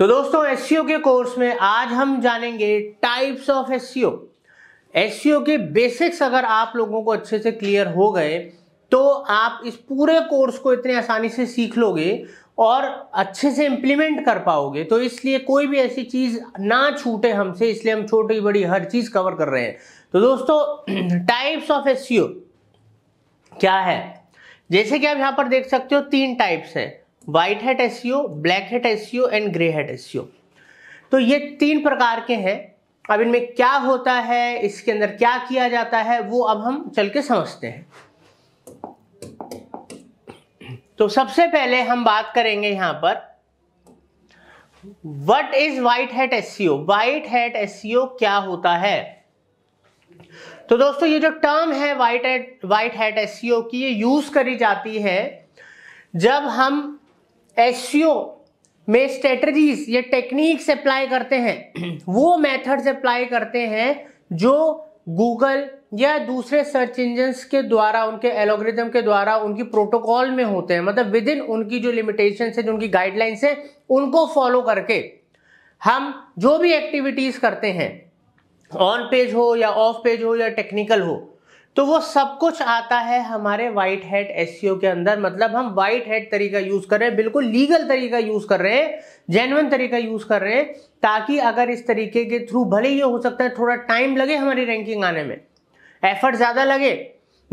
तो दोस्तों S e के कोर्स में आज हम जानेंगे टाइप्स ऑफ एस एस के बेसिक्स अगर आप लोगों को अच्छे से क्लियर हो गए तो आप इस पूरे कोर्स को इतने आसानी से सीख लोगे और अच्छे से इम्प्लीमेंट कर पाओगे तो इसलिए कोई भी ऐसी चीज़ ना छूटे हमसे इसलिए हम छोटी बड़ी हर चीज़ कवर कर रहे हैं तो दोस्तों टाइप्स ऑफ एस क्या है जैसे कि आप यहाँ पर देख सकते हो तीन टाइप्स हैं white hats black hats and grey hats तो ये तीन प्रकार के हैं अब इनमें क्या होता है इसके अंदर क्या किया जाता है वो अब हम चल के समझते हैं तो सबसे पहले हम बात करेंगे यहां पर what is white hats white hats क्या होता है तो दोस्तों ये जो टर्म है white hat white hats की ये यूज करी जाती है जब हम एसईओ में स्ट्रेटजीज या टेक्निक्स अप्लाई करते हैं वो मेथड्स अप्लाई करते हैं जो गूगल या दूसरे सर्च इंजन्स के द्वारा उनके एलोग्रिदम के द्वारा उनकी प्रोटोकॉल में होते हैं मतलब विद इन उनकी जो लिमिटेशन है जो उनकी गाइडलाइंस है उनको फॉलो करके हम जो भी एक्टिविटीज़ करते हैं ऑन पेज हो या ऑफ पेज हो या टेक्निकल हो तो वो सब कुछ आता है हमारे वाइट हेड एस के अंदर मतलब हम वाइट हेड तरीका यूज कर रहे हैं बिल्कुल लीगल तरीका यूज कर रहे हैं जेनुअन तरीका यूज कर रहे हैं ताकि अगर इस तरीके के थ्रू भले ही हो सकता है थोड़ा टाइम लगे हमारी रैंकिंग आने में एफर्ट ज़्यादा लगे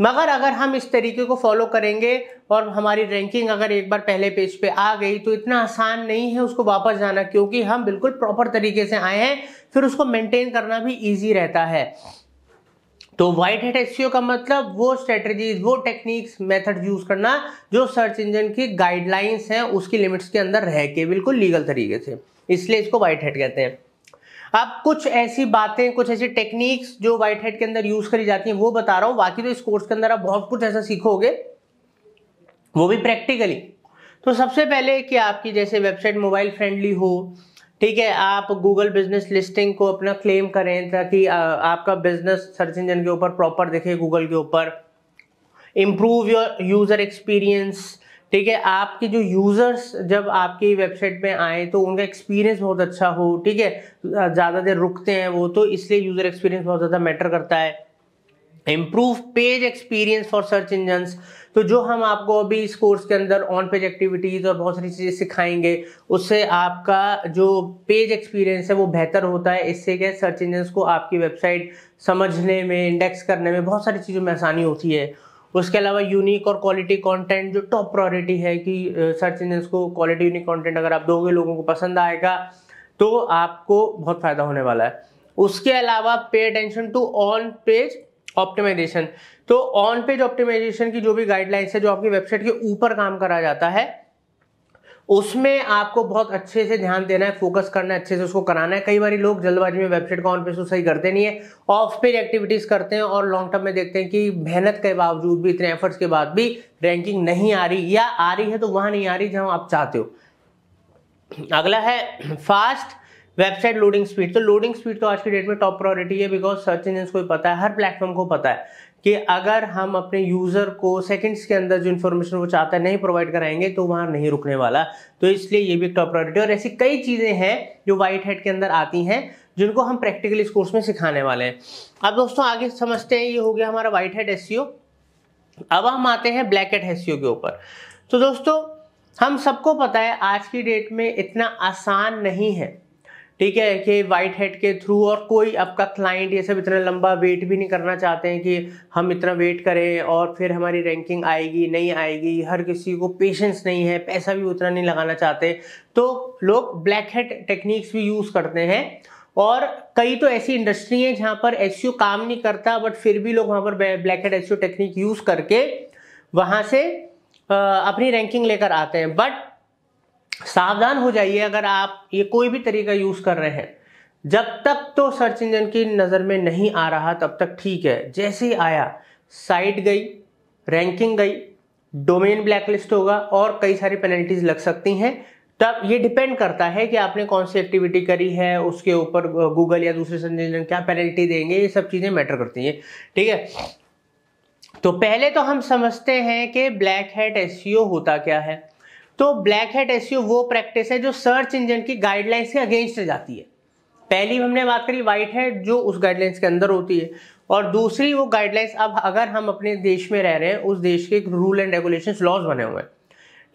मगर अगर हम इस तरीके को फॉलो करेंगे और हमारी रैंकिंग अगर एक बार पहले पेज पे आ गई तो इतना आसान नहीं है उसको वापस जाना क्योंकि हम बिल्कुल प्रॉपर तरीके से आए हैं फिर उसको मेंटेन करना भी इजी रहता है तो वाइट हेट एस का मतलब वो स्ट्रेटजीज वो टेक्निक्स मेथड यूज करना जो सर्च इंजन की गाइडलाइंस हैं उसकी लिमिट्स के अंदर रह के बिल्कुल लीगल तरीके से इसलिए इसको वाइट हेट कहते हैं अब कुछ ऐसी बातें कुछ ऐसी टेक्निक्स जो वाइट हेड के अंदर यूज करी जाती हैं वो बता रहा हूँ बाकी तो इस कोर्स के अंदर आप बहुत कुछ ऐसा सीखोगे वो भी प्रैक्टिकली तो सबसे पहले कि आपकी जैसे वेबसाइट मोबाइल फ्रेंडली हो ठीक है आप गूगल बिजनेस लिस्टिंग को अपना क्लेम करें ताकि आपका बिजनेस सर्च इंजन के ऊपर प्रॉपर दिखे गूगल के ऊपर इम्प्रूव योर यूज़र एक्सपीरियंस ठीक है आपके जो यूज़र्स जब आपकी वेबसाइट में आए तो उनका एक्सपीरियंस बहुत अच्छा हो ठीक है ज़्यादा देर रुकते हैं वो तो इसलिए यूज़र एक्सपीरियंस बहुत ज़्यादा मैटर करता है improve page experience for search engine तो जो हम आपको अभी इस कोर्स के अंदर ऑन पेज एक्टिविटीज़ और बहुत सारी चीज़ें सिखाएंगे उससे आपका जो पेज एक्सपीरियंस है वो बेहतर होता है इससे क्या सर्च इंजन को आपकी वेबसाइट समझने में इंडेक्स करने में बहुत सारी चीज़ों में आसानी होती है उसके अलावा यूनिक और क्वालिटी कंटेंट जो टॉप प्रायोरिटी है कि सर्च इंजन को क्वालिटी यूनिक कंटेंट अगर आप दोगे लोगों को पसंद आएगा तो आपको बहुत फ़ायदा होने वाला है उसके अलावा pay attention to on page optimisation तो ऑन पेज ऑप्टिमाइजेशन की जो भी गाइडलाइंस है जो आपकी वेबसाइट के ऊपर काम करा जाता है उसमें आपको बहुत अच्छे से ध्यान देना है फोकस करना है अच्छे से उसको कराना है कई बार लोग जल्दबाजी में वेबसाइट का ऑन पेज तो सही करते नहीं है ऑफ पेज एक्टिविटीज करते हैं और लॉन्ग टर्म में देखते हैं कि मेहनत के बावजूद भी इतने एफर्ट्स के बाद भी रैंकिंग नहीं आ रही या आ रही है तो वहां नहीं आ रही जहां आप चाहते हो अगला है फास्ट वेबसाइट लोडिंग स्पीड तो लोडिंग स्पीड तो आज की डेट में टॉप प्रायोरिटी है बिकॉज सर्च इंजन को पता है हर प्लेटफॉर्म को पता है कि अगर हम अपने यूज़र को सेकंड्स के अंदर जो इन्फॉर्मेशन वो चाहता है नहीं प्रोवाइड कराएंगे तो वहाँ नहीं रुकने वाला तो इसलिए ये भी एक टॉप प्रायोरिटी और ऐसी कई चीज़ें हैं जो वाइट हेड के अंदर आती हैं जिनको हम प्रैक्टिकली इस कोर्स में सिखाने वाले हैं अब दोस्तों आगे समझते हैं ये हो गया हमारा वाइट हेड एस अब हम आते हैं ब्लैक हेड एस के ऊपर तो दोस्तों हम सबको पता है आज की डेट में इतना आसान नहीं है ठीक है कि वाइट हेड के थ्रू और कोई आपका क्लाइंट ये सब इतना लंबा वेट भी नहीं करना चाहते हैं कि हम इतना वेट करें और फिर हमारी रैंकिंग आएगी नहीं आएगी हर किसी को पेशेंस नहीं है पैसा भी उतना नहीं लगाना चाहते तो लोग ब्लैक हेड टेक्निक्स भी यूज़ करते हैं और कई तो ऐसी इंडस्ट्री है जहाँ पर एस काम नहीं करता बट फिर भी लोग वहाँ पर black hats technique use करके वहाँ से अपनी रैंकिंग लेकर आते हैं बट सावधान हो जाइए अगर आप ये कोई भी तरीका यूज़ कर रहे हैं जब तक तो सर्च इंजन की नज़र में नहीं आ रहा तब तक ठीक है जैसे ही आया साइट गई रैंकिंग गई डोमेन ब्लैकलिस्ट होगा और कई सारी पेनल्टीज लग सकती हैं तब ये डिपेंड करता है कि आपने कौन सी एक्टिविटी करी है उसके ऊपर गूगल या दूसरे सर्च इंजन क्या पेनल्टी देंगे ये सब चीज़ें मैटर करती हैं ठीक है तो पहले तो हम समझते हैं कि ब्लैक हैट एस होता क्या है तो ब्लैक हेड एस वो प्रैक्टिस है जो सर्च इंजन की गाइडलाइंस के अगेंस्ट जाती है पहली हमने बात करी वाइट हेड जो उस गाइडलाइंस के अंदर होती है और दूसरी वो गाइडलाइंस अब अगर हम अपने देश में रह रहे हैं उस देश के रूल एंड रेगुलेशन लॉज बने हुए हैं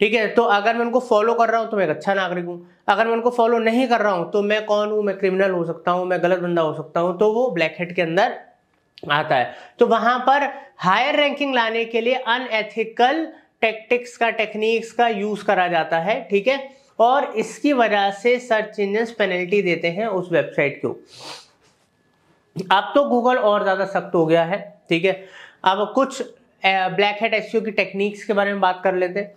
ठीक है तो अगर मैं उनको फॉलो कर रहा हूँ तो मैं एक अच्छा नागरिक हूँ अगर मैं उनको फॉलो नहीं कर रहा हूँ तो मैं कौन हूँ मैं क्रिमिनल हो सकता हूँ मैं गलत बंदा हो सकता हूँ तो वो ब्लैक हेड के अंदर आता है तो वहां पर हायर रैंकिंग लाने के लिए अनएथिकल टेक्टिक्स का टेक्निक्स का यूज करा जाता है ठीक है और इसकी वजह से सर्च इंजन पेनल्टी देते हैं उस वेबसाइट को अब तो गूगल और ज़्यादा सख्त हो गया है ठीक है अब कुछ ब्लैक हेड एस की टेक्निक्स के बारे में बात कर लेते हैं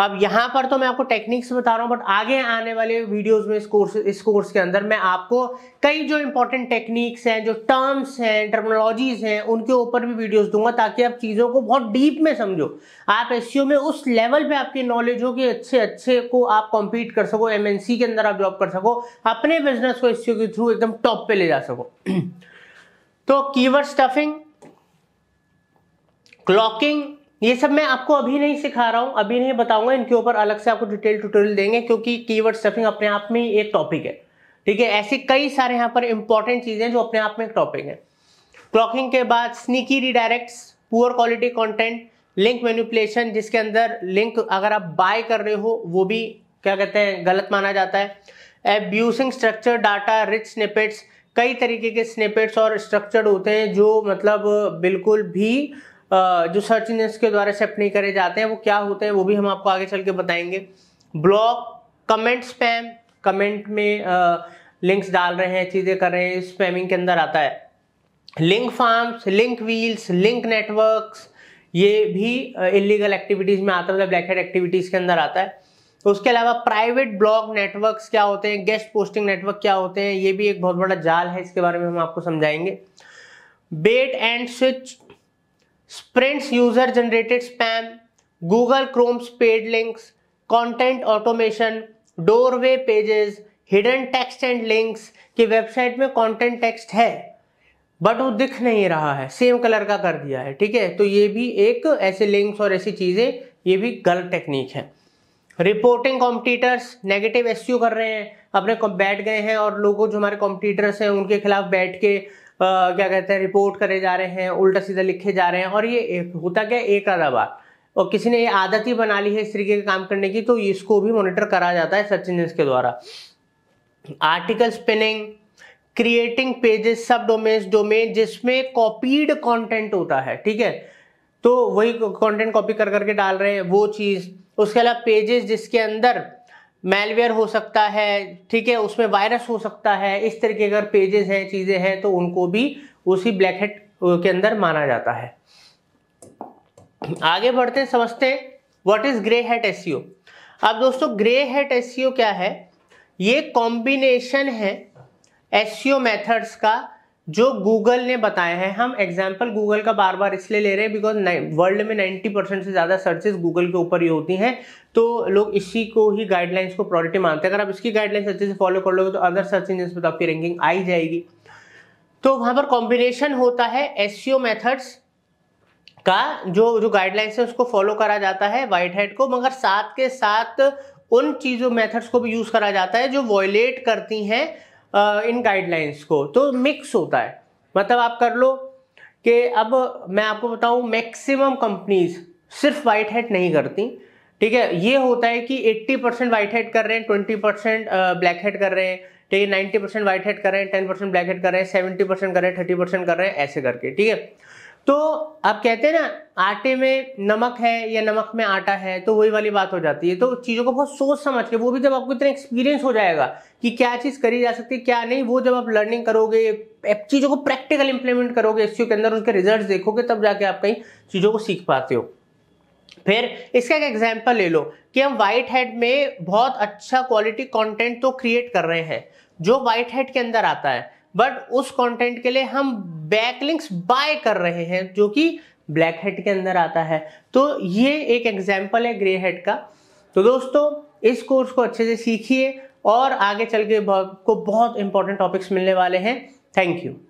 अब यहां पर तो मैं आपको टेक्निक्स बता रहा हूं बट आगे आने वाले वीडियोस में इस कोर्स इस कोर्स के अंदर मैं आपको कई जो इंपॉर्टेंट टेक्निक्स हैं जो टर्म्स हैं टर्मोलॉजीज हैं उनके ऊपर भी वीडियोस दूंगा ताकि आप चीज़ों को बहुत डीप में समझो आप एस में उस लेवल पे आपकी नॉलेज हो कि अच्छे अच्छे को आप कॉम्पीट कर सको एम के अंदर आप जॉब कर सको अपने बिजनेस को एस के थ्रू एकदम टॉप पे ले जा सको तो कीवर्ड स्टफिंग क्लॉकिंग ये सब मैं आपको अभी नहीं सिखा रहा हूँ अभी नहीं बताऊंगा इनके ऊपर अलग से आपको डिटेल ट्यूटोरियल देंगे क्योंकि कीवर्ड सर्फिंग अपने आप में एक टॉपिक है ठीक है ऐसे कई सारे यहाँ पर इंपॉर्टेंट चीज़ें जो अपने आप में एक टॉपिक है क्लॉकिंग के बाद sneaky redirect poor quality content link manipulation जिसके अंदर लिंक अगर आप बाय कर रहे हो वो भी क्या कहते हैं गलत माना जाता है abusing structure data rich snippets कई तरीके के स्निपेट्स और स्ट्रक्चर्ड होते हैं जो मतलब बिल्कुल भी जो सर्च इंजन के द्वारा एक्सेप्ट नहीं करे जाते हैं वो क्या होते हैं वो भी हम आपको आगे चल के बताएंगे ब्लॉग कमेंट स्पैम कमेंट में लिंक्स डाल रहे हैं चीज़ें कर रहे हैं स्पैमिंग के अंदर आता है link farms link wheels link networks ये भी इलीगल एक्टिविटीज़ में आता है ब्लैक हेड एक्टिविटीज़ के अंदर आता है तो उसके अलावा प्राइवेट ब्लॉग नेटवर्क्स क्या होते हैं गेस्ट पोस्टिंग नेटवर्क क्या होते हैं ये भी एक बहुत बड़ा जाल है इसके बारे में हम आपको समझाएंगे bait and switch sprints user generated spam Google Chrome paid links content automation doorway pages hidden text and links की वेबसाइट में कंटेंट टेक्स्ट है बट वो दिख नहीं रहा है सेम कलर का कर दिया है ठीक है तो ये भी एक ऐसे लिंक्स और ऐसी चीज़ें ये भी गलत टेक्निक है रिपोर्टिंग कॉम्पिटिटर्स नेगेटिव एस कर रहे हैं अपने बैठ गए हैं और लोगों जो हमारे कॉम्पिटिटर्स हैं उनके खिलाफ बैठ के क्या कहते हैं रिपोर्ट करे जा रहे हैं उल्टा सीधा लिखे जा रहे हैं और ये एक होता क्या एक आधा बार और किसी ने ये आदत ही बना ली है इस तरीके का काम करने की तो इसको भी मॉनिटर करा जाता है सर्च इंजन के द्वारा article spinning creating pages sub domains domain जिसमें कॉपीड कंटेंट होता है ठीक है तो वही कंटेंट कॉपी कर करके डाल रहे हैं वो चीज़ उसके अलावा पेजेस जिसके अंदर मेलवेयर हो सकता है ठीक है उसमें वायरस हो सकता है इस तरीके अगर पेजेस हैं चीज़ें हैं तो उनको भी उसी ब्लैक हेड के अंदर माना जाता है आगे बढ़ते समझते what is grey hats अब दोस्तों ग्रे हेट एस क्या है ये कॉम्बिनेशन है एस मेथड्स e का जो गूगल ने बताया है हम एग्जाम्पल गूगल का बार बार इसलिए ले रहे हैं बिकॉज वर्ल्ड में 90 परसेंट से ज़्यादा सर्चेस गूगल के ऊपर ही होती हैं तो लोग इसी को ही गाइडलाइंस को प्रायोरिटी मानते हैं अगर आप इसकी गाइडलाइंस अच्छे से फॉलो कर लोगे तो अदर सर्च इंजन पर तो आपकी रैंकिंग आई जाएगी तो वहां पर कॉम्बिनेशन होता है एस मेथड्स e का जो जो गाइडलाइंस है उसको फॉलो करा जाता है वाइट हेड को मगर साथ के साथ उन चीज़ों मेथड्स को भी यूज़ करा जाता है जो वॉयलेट करती हैं इन गाइडलाइंस को तो मिक्स होता है मतलब आप कर लो कि अब मैं आपको बताऊं मैक्सिमम कंपनीज सिर्फ वाइट हेड नहीं करती ठीक है ये होता है कि 80 परसेंट वाइट हेड कर रहे हैं 20 परसेंट ब्लैक हेड कर रहे हैं ठीक है नाइन्टी परसेंट वाइट हेड कर रहे हैं टेन परसेंट ब्लैक हेड कर रहे हैं सेवेंटी परसेंट कर रहे हैं थर्टी परसेंट कर रहे हैं ऐसे करके ठीक है तो आप कहते हैं ना आटे में नमक है या नमक में आटा है तो वही वाली बात हो जाती है तो चीज़ों को बहुत सोच समझ के वो भी जब आपको इतना एक्सपीरियंस हो जाएगा कि क्या चीज़ करी जा सकती है क्या नहीं वो जब आप लर्निंग करोगे चीज़ों को प्रैक्टिकल इंप्लीमेंट करोगे एस के अंदर उसके रिजल्ट देखोगे तब जाके आप कहीं चीज़ों को सीख पाते हो फिर इसका एक एग्जाम्पल ले लो कि हम वाइट हेड में बहुत अच्छा क्वालिटी कॉन्टेंट तो क्रिएट कर रहे हैं जो वाइट हेड के अंदर आता है बट उस कंटेंट के लिए हम बैकलिंक्स बाय कर रहे हैं जो कि ब्लैक हेड के अंदर आता है तो ये एक एग्जाम्पल है ग्रे हेड का तो दोस्तों इस कोर्स को अच्छे से सीखिए और आगे चल के आपको बहुत इंपॉर्टेंट टॉपिक्स मिलने वाले हैं थैंक यू